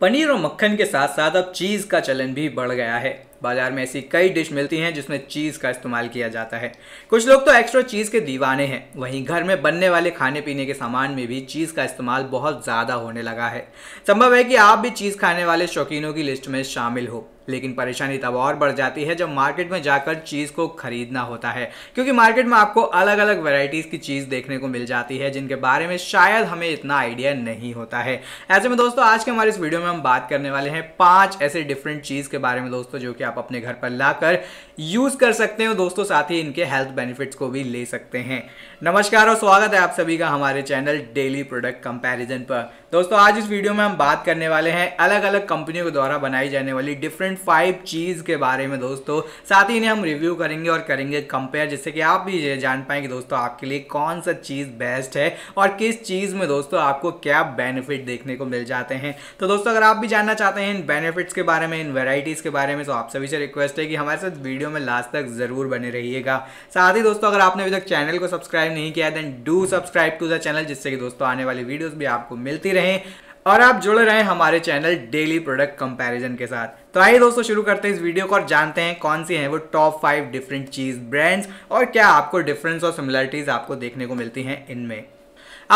पनीर और मक्खन के साथ साथ अब चीज़ का चलन भी बढ़ गया है बाजार में ऐसी कई डिश मिलती हैं जिसमें चीज़ का इस्तेमाल किया जाता है कुछ लोग तो एक्स्ट्रा चीज़ के दीवाने हैं वहीं घर में बनने वाले खाने पीने के सामान में भी चीज़ का इस्तेमाल बहुत ज़्यादा होने लगा है संभव है कि आप भी चीज़ खाने वाले शौकीनों की लिस्ट में शामिल हो लेकिन परेशानी तब और बढ़ जाती है जब मार्केट में जाकर चीज़ को खरीदना होता है क्योंकि मार्केट में आपको अलग अलग वेराइटीज़ की चीज़ देखने को मिल जाती है जिनके बारे में शायद हमें इतना आइडिया नहीं होता है ऐसे में दोस्तों आज के हमारे इस वीडियो में हम बात करने वाले हैं पाँच ऐसे डिफरेंट चीज़ के बारे में दोस्तों जो कि आप अपने घर पर लाकर यूज़ कर सकते हो दोस्तों साथ ही इनके हेल्थ बेनिफिट्स को भी ले सकते हैं नमस्कार और स्वागत है आप सभी का हमारे चैनल डेली प्रोडक्ट कंपैरिजन पर दोस्तों आज इस वीडियो में हम बात करने वाले हैं अलग अलग कंपनियों के द्वारा बनाई जाने वाली डिफरेंट फाइव चीज़ के बारे में दोस्तों साथ ही इन्हें हम रिव्यू करेंगे और करेंगे कंपेयर जिससे कि आप भी जान पाए कि दोस्तों आपके लिए कौन सा चीज़ बेस्ट है और किस चीज़ में दोस्तों आपको क्या बेनिफिट देखने को मिल जाते हैं तो दोस्तों अगर आप भी जानना चाहते हैं इन बेनिफिट्स के बारे में इन वेराइटीज़ के बारे में तो आपसे सभी से रिक्वेस्ट है कि हमारे साथ वीडियो में लास्ट तक ज़रूर बने रहिएगा साथ ही दोस्तों अगर आपने अभी तक चैनल को सब्सक्राइब नहीं किया then do subscribe to the channel जिससे कि दोस्तों आने वाली वीडियोज भी आपको मिलती रहे और आप जुड़ रहे हैं हमारे चैनल डेली प्रोडक्ट कंपैरिजन के साथ तो आइए दोस्तों शुरू करते हैं इस वीडियो को और जानते हैं कौन सी हैं वो top five different cheese brands और क्या आपको डिफरेंस और सिमिलरिटीज़ आपको देखने को मिलती हैं इनमें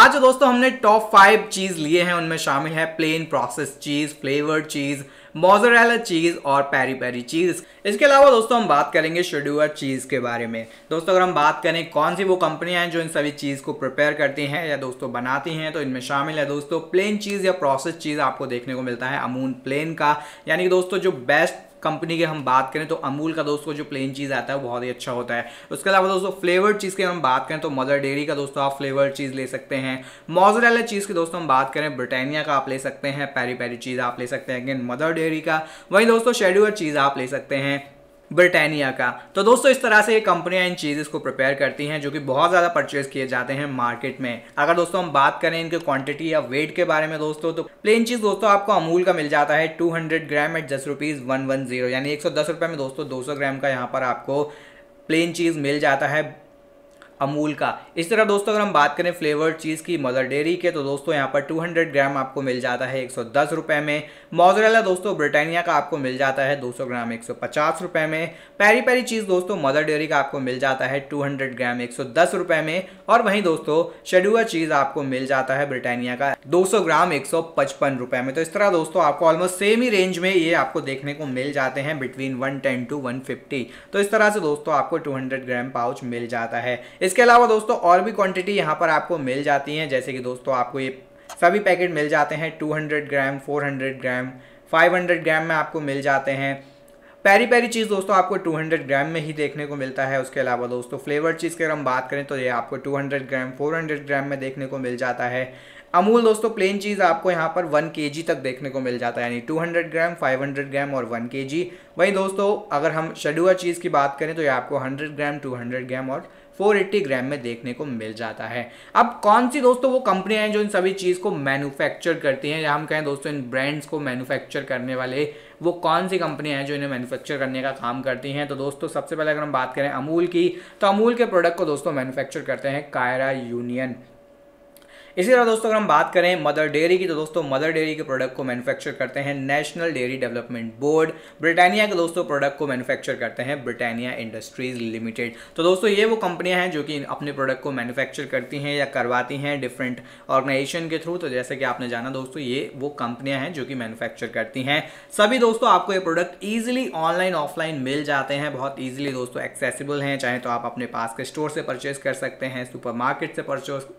आज जो दोस्तों हमने टॉप फाइव चीज़ लिए हैं उनमें शामिल है plain process cheese flavoured cheese mozzarella cheese और पेरी पेरी चीज़ इसके अलावा दोस्तों हम बात करेंगे शेड्यूअर चीज़ के बारे में दोस्तों अगर हम बात करें कौन सी वो कंपनियां हैं जो इन सभी चीज़ को प्रिपेयर करती हैं या दोस्तों बनाती हैं तो इनमें शामिल है दोस्तों प्लेन चीज़ या प्रोसेस चीज़ आपको देखने को मिलता है अमून प्लेन का यानी कि दोस्तों जो बेस्ट कंपनी की हम बात करें तो अमूल का दोस्तों जो प्लेन चीज़ आता है वो बहुत ही अच्छा होता है उसके अलावा दोस्तों फ्लेवर्ड चीज़ की हम बात करें तो मदर डेयरी का दोस्तों आप फ्लेवर्ड चीज़ ले सकते हैं मोजरेला चीज़ की दोस्तों हम बात करें ब्रिटानिया का आप ले सकते हैं पेरी पेरी चीज़ आप ले सकते हैं अगेन मदर डेयरी का वहीं दोस्तों शेड्यूल चीज़ आप ले सकते हैं ब्रिटानिया का तो दोस्तों इस तरह से ये कंपनियां इन चीज़ को प्रिपेयर करती हैं जो कि बहुत ज़्यादा परचेज किए जाते हैं मार्केट में अगर दोस्तों हम बात करें इनके क्वांटिटी या वेट के बारे में दोस्तों तो प्लेन चीज़ दोस्तों आपको अमूल का मिल जाता है 200 ग्राम एट दस रुपीज़ वन वन जीरो यानी एक सौ में दोस्तों दो ग्राम का यहाँ पर आपको प्लेन चीज़ मिल जाता है अमूल का इस तरह दोस्तों अगर हम बात करें फ्लेवर्ड चीज़ की मदर डेयरी के तो दोस्तों यहाँ पर 200 ग्राम आपको मिल जाता है एक रुपए में मोजरेला दोस्तों ब्रिटानिया का आपको मिल जाता है 200 ग्राम एक रुपए में पैरी पैरी चीज़ दोस्तों मदर डेयरी का आपको मिल जाता है 200 ग्राम एक रुपए में और वहीं दोस्तों शेडुआ चीज़ आपको मिल जाता है ब्रिटानिया का दो ग्राम एक रुपए में तो इस तरह दोस्तों आपको ऑलमोस्ट सेम ही रेंज में ये आपको देखने को मिल जाते हैं बिटवीन वन टू वन तो इस तरह से दोस्तों आपको टू ग्राम पाउच मिल जाता है इसके अलावा दोस्तों और भी क्वांटिटी यहाँ पर आपको मिल जाती हैं जैसे कि दोस्तों आपको ये सभी पैकेट मिल जाते हैं 200 ग्राम 400 ग्राम 500 ग्राम में आपको मिल जाते हैं पैरी पैरी चीज़ दोस्तों आपको 200 ग्राम में ही देखने को मिलता है उसके अलावा दोस्तों फ्लेवर चीज़ की अगर हम बात करें तो ये आपको 200 ग्राम 400 ग्राम में देखने को मिल जाता है अमूल दोस्तों प्लेन चीज़ आपको यहाँ पर 1 के तक देखने को मिल जाता है यानी 200 ग्राम 500 ग्राम और 1 के वहीं दोस्तों अगर हम शडुआ चीज़ की बात करें तो ये आपको 100 ग्राम 200 ग्राम और 480 ग्राम में देखने को मिल जाता है अब कौन सी दोस्तों वो कंपनियां हैं जो इन सभी चीज़ को मैन्युफैक्चर करती हैं या हम कहें दोस्तों इन ब्रांड्स को मैन्युफैक्चर करने वाले वो कौन सी कंपनियां हैं जो इन्हें मैन्युफैक्चर करने का काम करती हैं तो दोस्तों सबसे पहले अगर हम बात करें अमूल की तो अमूल के प्रोडक्ट को दोस्तों मैन्युफैक्चर करते हैं कायरा यूनियन इसी तरह दोस्तों अगर हम बात करें मदर डेयरी की तो दोस्तों मदर डेयरी के प्रोडक्ट को मैन्युफैक्चर करते हैं National Dairy Development Board Britannia के दोस्तों प्रोडक्ट को मैन्युफैक्चर करते हैं ब्रिटानिया इंडस्ट्रीज लिमिटेड तो दोस्तों ये वो कंपनियां हैं जो कि अपने प्रोडक्ट को मैन्युफैक्चर करती हैं या करवाती हैं डिफरेंट ऑर्गेनाइजेशन के थ्रू तो जैसे कि आपने जाना दोस्तों ये वो कंपनियां हैं जो कि मैन्युफैक्चर करती हैं सभी दोस्तों आपको ये प्रोडक्ट ईजिली ऑनलाइन ऑफलाइन मिल जाते हैं बहुत ईजिली दोस्तों एक्सेसिबल हैं चाहे तो आप अपने पास के स्टोर से परचेज कर सकते हैं सुपर से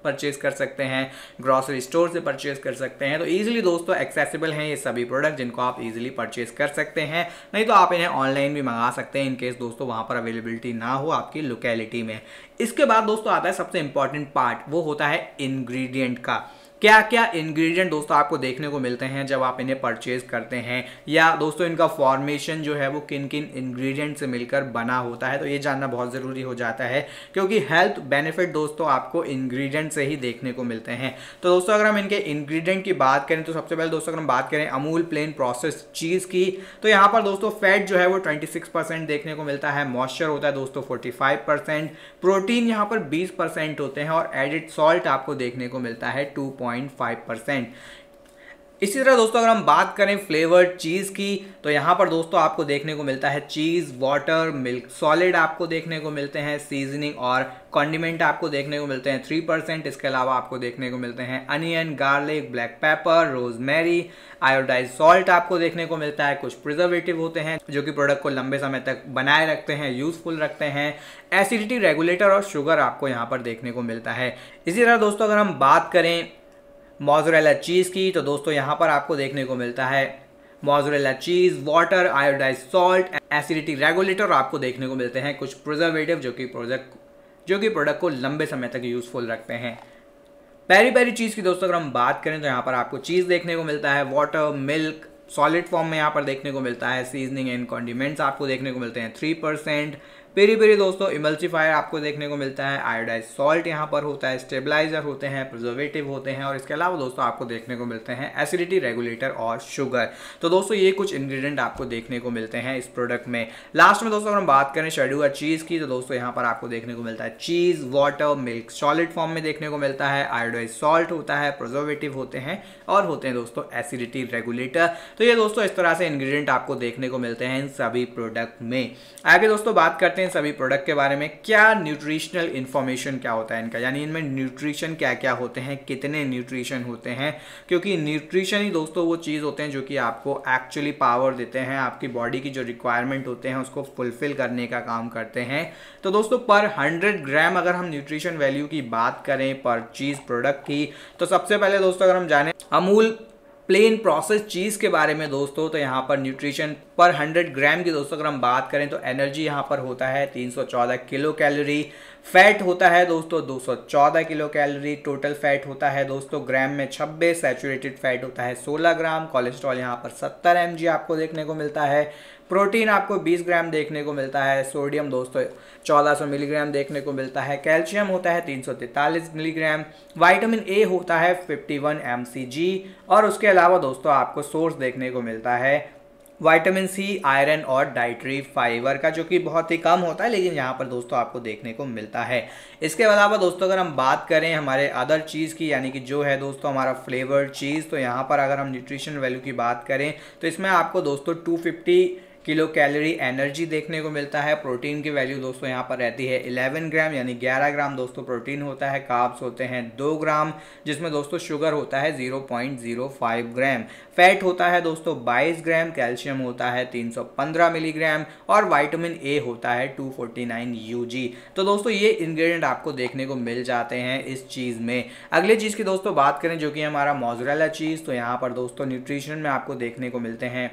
परचेज कर सकते हैं हैं ग्रॉसरी स्टोर से परचेज कर सकते हैं तो ईजिली दोस्तों एक्सेसिबल हैं ये सभी प्रोडक्ट जिनको आप ईजिली परचेज कर सकते हैं नहीं तो आप इन्हें ऑनलाइन भी मंगा सकते हैं इनकेस दोस्तों वहाँ पर अवेलेबिलिटी ना हो आपकी लोकेलिटी में इसके बाद दोस्तों आता है सबसे इंपॉर्टेंट पार्ट वो होता है इन्ग्रीडियंट का क्या क्या इंग्रेडिएंट दोस्तों आपको देखने को मिलते हैं जब आप इन्हें परचेज करते हैं या दोस्तों इनका फॉर्मेशन जो है वो किन किन इंग्रेडिएंट से मिलकर बना होता है तो ये जानना बहुत ज़रूरी हो जाता है क्योंकि हेल्थ बेनिफिट दोस्तों आपको इंग्रेडिएंट से ही देखने को मिलते हैं तो दोस्तों अगर हम इनके इन्ग्रीडियंट की बात करें तो सबसे पहले दोस्तों अगर हम बात करें अमूल प्लेन प्रोसेस चीज़ की तो यहाँ पर दोस्तों फैट जो है वो ट्वेंटी परसेंट देखने को मिलता है मॉइस्चर होता है दोस्तों फोर्टी परसेंट प्रोटीन यहाँ पर बीस परसेंट होते हैं और एडिड सॉल्ट आपको देखने को मिलता है टू परसेंट इसी तरह दोस्तों अगर हम बात करें फ्लेवर चीज़ की तो यहाँ पर दोस्तों आपको देखने को मिलता है चीज़ वाटर मिल्क सॉलिड आपको देखने को मिलते हैं सीजनिंग और कॉन्डिमेंट आपको देखने को मिलते हैं थ्री परसेंट इसके अलावा आपको देखने को मिलते हैं onion garlic black pepper rosemary iodise salt आपको देखने को मिलता है कुछ प्रिजर्वेटिव होते हैं जो कि प्रोडक्ट को लंबे समय तक बनाए रखते हैं यूजफुल रखते हैं एसिडिटी रेगुलेटर और शुगर आपको यहाँ पर देखने को मिलता है इसी तरह दोस्तों अगर हम बात करें मोजरेला चीज़ की तो दोस्तों यहाँ पर आपको देखने को मिलता है mozzarella cheese water iodise salt acidity regulator आपको देखने को मिलते हैं कुछ प्रिजर्वेटिव जो कि प्रोडक्ट जो कि प्रोडक्ट को लंबे समय तक यूज़फुल रखते हैं पैरी पैरी चीज़ की दोस्तों अगर हम बात करें तो यहाँ पर आपको चीज़ देखने को मिलता है वाटर मिल्क सॉलिड फॉर्म में यहाँ पर देखने को मिलता है सीजनिंग एंड कॉन्डिमेंट्स आपको देखने को मिलते हैं थ्री परसेंट पेरी पेरी दोस्तों इमल्सिफायर आपको देखने को मिलता है आयोडाइज सॉल्ट यहाँ पर होता है स्टेबलाइजर होते हैं प्रिजर्वेटिव होते हैं और इसके अलावा दोस्तों आपको देखने को मिलते हैं एसिडिटी रेगुलेटर और शुगर तो दोस्तों ये कुछ इंग्रेडिएंट आपको देखने को मिलते हैं इस प्रोडक्ट में लास्ट में दोस्तों अगर हम बात करें शेड्यूल चीज़ की तो दोस्तों यहाँ पर आपको देखने को मिलता है cheese water milk solid form में देखने को मिलता है आयोडाइज सॉल्ट होता है प्रिजर्वेटिव होते हैं और होते हैं दोस्तों एसिडिटी रेगुलेटर तो ये दोस्तों इस तरह से इंग्रीडियंट आपको देखने को मिलते हैं इन सभी प्रोडक्ट में आगे दोस्तों बात करते हैं करते हैं सभी प्रोडक्ट के बारे में क्या न्यूट्रिशनल इन्फॉर्मेशन क्या होता है इनका यानी इनमें न्यूट्रिशन क्या क्या होते हैं कितने न्यूट्रिशन होते हैं क्योंकि न्यूट्रिशन ही दोस्तों वो चीज़ होते हैं जो कि आपको एक्चुअली पावर देते हैं आपकी बॉडी की जो रिक्वायरमेंट होते हैं उसको फुलफिल करने का काम करते हैं तो दोस्तों पर हंड्रेड ग्राम अगर हम न्यूट्रिशन वैल्यू की बात करें पर चीज़ प्रोडक्ट की तो सबसे पहले दोस्तों अगर हम जाने अमूल प्लेन प्रोसेस चीज़ के बारे में दोस्तों तो यहाँ पर न्यूट्रिशन पर 100 ग्राम की दोस्तों अगर हम बात करें तो एनर्जी यहाँ पर होता है 314 किलो कैलोरी फैट होता है दोस्तों 214 किलो कैलोरी टोटल फैट होता है दोस्तों ग्राम में 26 सेचुरेटेड फैट होता है 16 ग्राम कोलेस्ट्रॉल यहाँ पर 70 एम आपको देखने को मिलता है प्रोटीन आपको 20 ग्राम देखने को मिलता है सोडियम दोस्तों 1400 मिलीग्राम देखने को मिलता है कैल्शियम होता है तीन मिलीग्राम वाइटामिन ए होता है 51 वन और उसके अलावा दोस्तों आपको सोर्स देखने को मिलता है वाइटामिन सी आयरन और डाइट्री फाइबर का जो कि बहुत ही कम होता है लेकिन यहाँ पर दोस्तों आपको देखने को मिलता है इसके अलावा दोस्तों अगर हम बात करें हमारे अदर चीज़ की यानी कि जो है दोस्तों हमारा फ्लेवर चीज़ तो यहाँ पर अगर हम न्यूट्रिशन वैल्यू की बात करें तो इसमें आपको दोस्तों two fifty kilo calorie energy देखने को मिलता है प्रोटीन की वैल्यू दोस्तों यहाँ पर रहती है 11 ग्राम यानी 11 ग्राम दोस्तों प्रोटीन होता है काब्स होते हैं 2 ग्राम जिसमें दोस्तों शुगर होता है 0.05 ग्राम फैट होता है दोस्तों 22 ग्राम कैल्शियम होता है 315 मिलीग्राम और वाइटामिन ए होता है 249 फोर्टी तो दोस्तों ये इन्ग्रीडियंट आपको देखने को मिल जाते हैं इस चीज़ में अगले चीज़ की दोस्तों बात करें जो कि हमारा मोजरेला चीज़ तो यहाँ पर दोस्तों न्यूट्रिशन में आपको देखने को मिलते हैं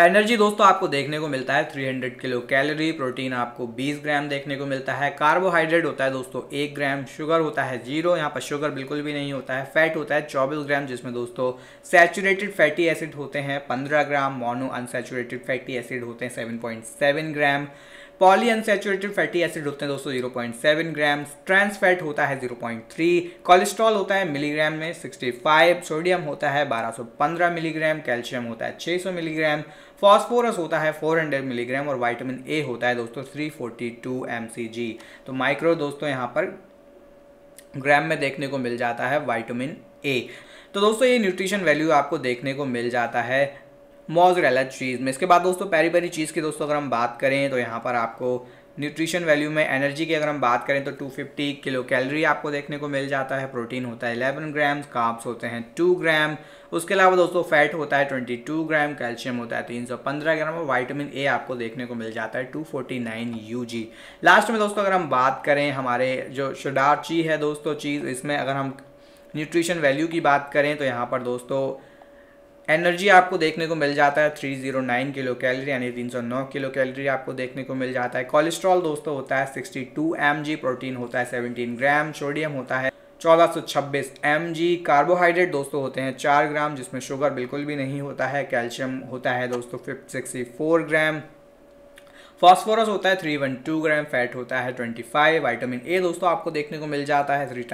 एनर्जी दोस्तों आपको देखने को मिलता है 300 किलो कैलोरी प्रोटीन आपको 20 ग्राम देखने को मिलता है कार्बोहाइड्रेट होता है दोस्तों एक ग्राम शुगर होता है जीरो यहाँ पर शुगर बिल्कुल भी नहीं होता है फैट होता है 24 ग्राम जिसमें दोस्तों सैचुरेटेड फैटी एसिड होते हैं 15 gram mono unsaturated fatty acid होते हैं seven gram poly unsaturated fatty acid होते हैं दोस्तों zero point seven gram trans fat होता है जीरो पॉइंट थ्री कोलेस्ट्रॉल होता है मिलीग्राम में सिक्सटी फाइव सोडियम होता है बारह सौ पंद्रह मिलीग्राम कैल्शियम होता है सौ मिलीग्राम फॉस्फोरस होता है फोर हंड्रेड मिलीग्राम और वाइटामिन ए होता है दोस्तों three forty two M C G तो माइक्रो दोस्तों यहाँ पर ग्राम में देखने को मिल जाता है वाइटामिन ए तो दोस्तों ये न्यूट्रिशन वैल्यू आपको देखने को मिल जाता है मोजरेला चीज़ में इसके बाद दोस्तों पेरी पेरी चीज़ की दोस्तों अगर हम बात करें तो यहाँ पर आपको न्यूट्रिशन वैल्यू में एनर्जी की अगर हम बात करें तो 250 किलो कैलोरी आपको देखने को मिल जाता है प्रोटीन होता है 11 ग्राम काप्स होते हैं 2 ग्राम उसके अलावा दोस्तों फैट होता है 22 ग्राम कैल्शियम होता है 315 ग्राम और वाइटामिन ए आपको देखने को मिल जाता है 249 फोर्टी लास्ट में दोस्तों अगर हम बात करें हमारे जो शुडार्ची है दोस्तों चीज़ इसमें अगर हम न्यूट्रिशन वैल्यू की बात करें तो यहाँ पर दोस्तों एनर्जी आपको देखने को मिल जाता है 309 किलो कैलोरी यानी 309 किलो कैलोरी आपको देखने को मिल जाता है कोलेस्ट्रॉल दोस्तों होता है 62 जी प्रोटीन होता है 17 ग्राम सोडियम होता है 1426 mg कार्बोहाइड्रेट दोस्तों होते हैं चार ग्राम जिसमें शुगर बिल्कुल भी नहीं होता है कैल्शियम होता है दोस्तों सिक्सटी फोर ग्राम फॉस्फोरस होता है three one two gram fat होता है ट्वेंटी फाइव वाइटामिन ए दोस्तों आपको देखने को मिल जाता है थ्री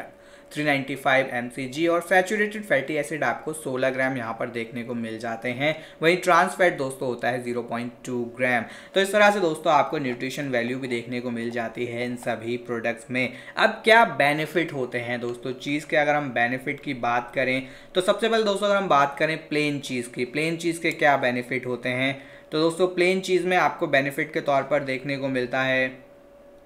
395 जी और सैचुरेटेड फैटी एसिड आपको 16 ग्राम यहाँ पर देखने को मिल जाते हैं वहीं ट्रांस फैट दोस्तों होता है 0.2 ग्राम तो इस तरह से दोस्तों आपको न्यूट्रिशन वैल्यू भी देखने को मिल जाती है इन सभी प्रोडक्ट्स में अब क्या बेनिफिट होते हैं दोस्तों चीज़ के अगर हम बेनिफिट की बात करें तो सबसे पहले दोस्तों अगर हम बात करें प्लेन चीज़ की प्लेन चीज़ के क्या बेनिफिट होते हैं तो दोस्तों प्लेन चीज़ में आपको बेनिफिट के तौर पर देखने को मिलता है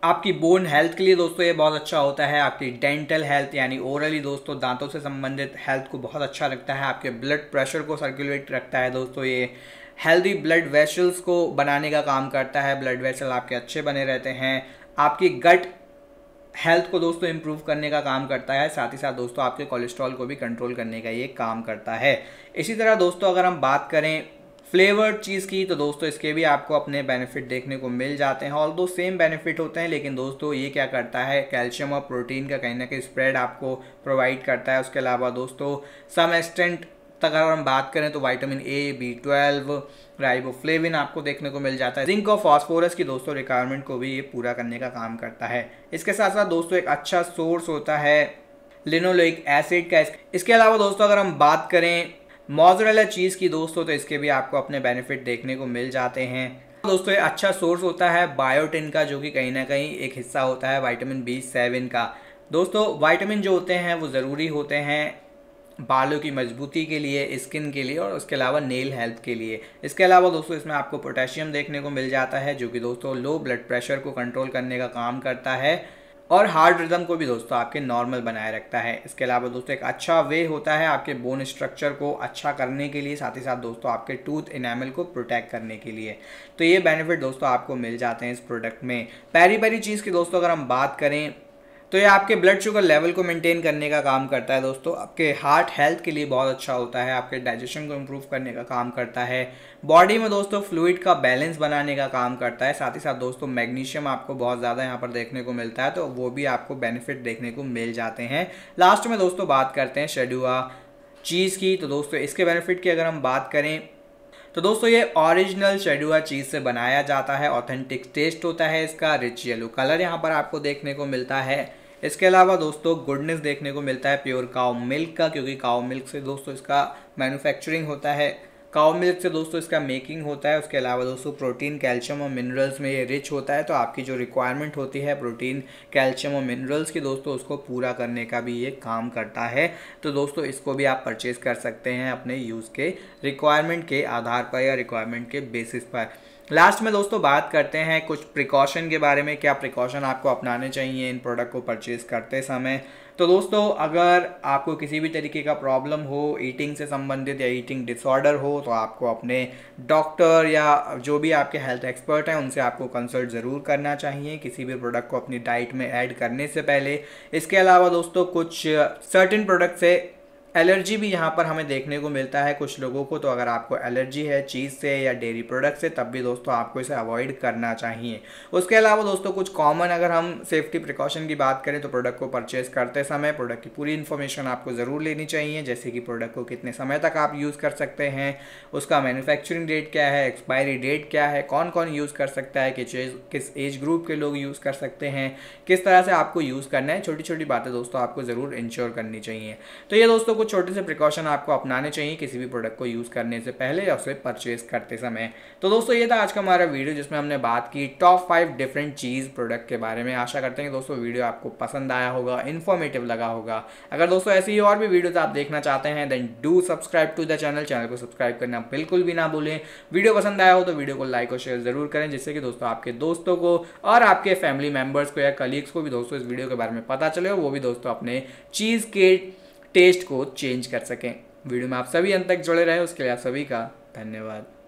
आपकी बोन हेल्थ के लिए दोस्तों ये बहुत अच्छा होता है आपकी डेंटल हेल्थ यानी ओरली दोस्तों दांतों से संबंधित हेल्थ को बहुत अच्छा रखता है आपके ब्लड प्रेशर को सर्कुलेट रखता है दोस्तों ये हेल्दी ब्लड वेसल्स को बनाने का काम करता है ब्लड वेसल आपके अच्छे बने रहते हैं आपकी गट हेल्थ को दोस्तों इम्प्रूव करने का काम करता है साथ ही साथ दोस्तों आपके कोलेस्ट्रॉल को भी कंट्रोल करने का ये काम करता है इसी तरह दोस्तों अगर हम बात करें फ्लेवर्ड चीज़ की तो दोस्तों इसके भी आपको अपने बेनिफिट देखने को मिल जाते हैं ऑल दो सेम बेनिफिट होते हैं लेकिन दोस्तों ये क्या करता है कैल्शियम और प्रोटीन का कहीं ना कहीं स्प्रेड आपको प्रोवाइड करता है उसके अलावा दोस्तों सम एक्सटेंट तक अगर हम बात करें तो vitamin A B twelve riboflavin आपको देखने को मिल जाता है जिंक और फॉस्फोरस की दोस्तों रिक्वायरमेंट को भी ये पूरा करने का काम करता है इसके साथ साथ दोस्तों एक अच्छा सोर्स होता है लिनोलोइक एसिड का इसके अलावा दोस्तों अगर हम बात करें मोजरेला चीज़ की दोस्तों तो इसके भी आपको अपने बेनिफिट देखने को मिल जाते हैं दोस्तों ये अच्छा सोर्स होता है बायोटिन का जो कि कहीं ना कहीं एक हिस्सा होता है वाइटामिन बी सेवन का दोस्तों वाइटामिन जो होते हैं वो ज़रूरी होते हैं बालों की मजबूती के लिए स्किन के लिए और उसके अलावा नेल हेल्थ के लिए इसके अलावा दोस्तों इसमें आपको पोटेशियम देखने को मिल जाता है जो कि दोस्तों लो ब्लड प्रेशर को कंट्रोल करने का काम करता है और हार्ड रिदम को भी दोस्तों आपके नॉर्मल बनाए रखता है इसके अलावा दोस्तों एक अच्छा वे होता है आपके बोन स्ट्रक्चर को अच्छा करने के लिए साथ ही साथ दोस्तों आपके टूथ इनामल को प्रोटेक्ट करने के लिए तो ये बेनिफिट दोस्तों आपको मिल जाते हैं इस प्रोडक्ट में पहली पहली चीज़ की दोस्तों अगर हम बात करें तो ये आपके ब्लड शुगर लेवल को मेंटेन करने का काम करता है दोस्तों आपके हार्ट हेल्थ के लिए बहुत अच्छा होता है आपके डाइजेशन को इम्प्रूव करने का काम करता है बॉडी में दोस्तों फ्लूड का बैलेंस बनाने का काम करता है साथ ही साथ दोस्तों मैग्नीशियम आपको बहुत ज़्यादा यहाँ पर देखने को मिलता है तो वो भी आपको बेनिफिट देखने को मिल जाते हैं लास्ट में दोस्तों बात करते हैं शेडुआ चीज़ की तो दोस्तों इसके बेनिफिट की अगर हम बात करें तो दोस्तों ये ओरिजिनल शेडुआ चीज़ से बनाया जाता है ऑथेंटिक टेस्ट होता है इसका रिच येलो कलर यहाँ पर आपको देखने को मिलता है इसके अलावा दोस्तों गुडनेस देखने को मिलता है प्योर काओ मिल्क का क्योंकि काओ मिल्क से दोस्तों इसका मैन्युफैक्चरिंग होता है काओ मिल्क से दोस्तों इसका मेकिंग होता है उसके अलावा दोस्तों प्रोटीन कैल्शियम और मिनरल्स में ये रिच होता है तो आपकी जो रिक्वायरमेंट होती है प्रोटीन कैल्शियम और मिनरल्स की दोस्तों उसको पूरा करने का भी ये काम करता है तो दोस्तों इसको भी आप परचेज़ कर सकते हैं अपने यूज़ के रिक्वायरमेंट के आधार पर या रिक्वायरमेंट के बेसिस पर लास्ट में दोस्तों बात करते हैं कुछ प्रिकॉशन के बारे में क्या प्रिकॉशन आपको अपनाने चाहिए इन प्रोडक्ट को परचेज़ करते समय तो दोस्तों अगर आपको किसी भी तरीके का प्रॉब्लम हो ईटिंग से संबंधित या ईटिंग डिसऑर्डर हो तो आपको अपने डॉक्टर या जो भी आपके हेल्थ एक्सपर्ट हैं उनसे आपको कंसल्ट ज़रूर करना चाहिए किसी भी प्रोडक्ट को अपनी डाइट में ऐड करने से पहले इसके अलावा दोस्तों कुछ सर्टिन प्रोडक्ट से एलर्जी भी यहाँ पर हमें देखने को मिलता है कुछ लोगों को तो अगर आपको एलर्जी है चीज़ से या डेयरी प्रोडक्ट से तब भी दोस्तों आपको इसे अवॉइड करना चाहिए उसके अलावा दोस्तों कुछ कॉमन अगर हम सेफ्टी प्रिकॉशन की बात करें तो प्रोडक्ट को परचेज करते समय प्रोडक्ट की पूरी इन्फॉर्मेशन आपको ज़रूर लेनी चाहिए जैसे कि प्रोडक्ट को कितने समय तक आप यूज़ कर सकते हैं उसका मैनुफैक्चरिंग डेट क्या है एक्सपायरी डेट क्या है कौन कौन यूज़ कर सकता है किस किस एज ग्रुप के लोग यूज़ कर सकते हैं किस तरह से आपको यूज़ करना है छोटी छोटी बातें दोस्तों आपको ज़रूर इंश्योर करनी चाहिए तो ये दोस्तों कुछ छोटे से प्रिकॉशन आपको अपनाने चाहिए किसी भी प्रोडक्ट को यूज़ करने से पहले या उसे परचेज करते समय तो दोस्तों ये था आज का हमारा वीडियो जिसमें हमने बात की top five different cheese product के बारे में आशा करते हैं कि दोस्तों वीडियो आपको पसंद आया होगा इन्फॉर्मेटिव लगा होगा अगर दोस्तों ऐसी ही और भी वीडियोज़ आप देखना चाहते हैं then do subscribe to the channel channel को सब्सक्राइब करना बिल्कुल भी ना भूलें वीडियो पसंद आया हो तो वीडियो को लाइक और शेयर ज़रूर करें जिससे कि दोस्तों आपके दोस्तों को और आपके फैमिली मेंबर्स को या कलीग्स को भी दोस्तों इस वीडियो के बारे में पता चले वो भी दोस्तों अपने चीज़ के टेस्ट को चेंज कर सकें वीडियो में आप सभी अंत तक जुड़े रहे उसके लिए आप सभी का धन्यवाद